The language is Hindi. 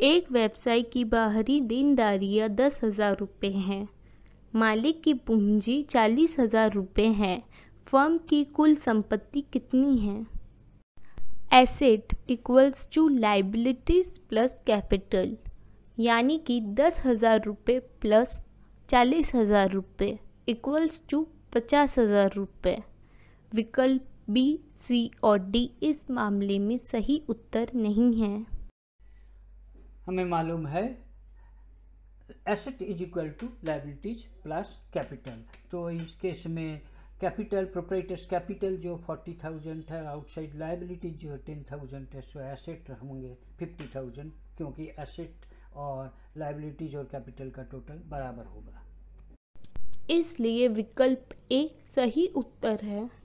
एक व्यवसाय की बाहरी देनदारियाँ दस हज़ार रुपये हैं मालिक की पूंजी चालीस हज़ार रुपये हैं फर्म की कुल संपत्ति कितनी है asset equals to liabilities plus capital यानी कि दस हज़ार रुपये प्लस चालीस हज़ार रुपये इक्वल्स टू पचास हज़ार रुपये विकल्प बी सी और डी इस मामले में सही उत्तर नहीं है हमें मालूम है asset is equal to liabilities plus capital तो इस केस में कैपिटल प्रोपरेटर्स कैपिटल जो फोर्टी थाउजेंड है आउटसाइड लाइबिलिटीज जो टेन थाउजेंड है सो एसेट होंगे फिफ्टी थाउजेंड क्योंकि एसेट और लाइबिलिटीज और कैपिटल का टोटल बराबर होगा इसलिए विकल्प ए सही उत्तर है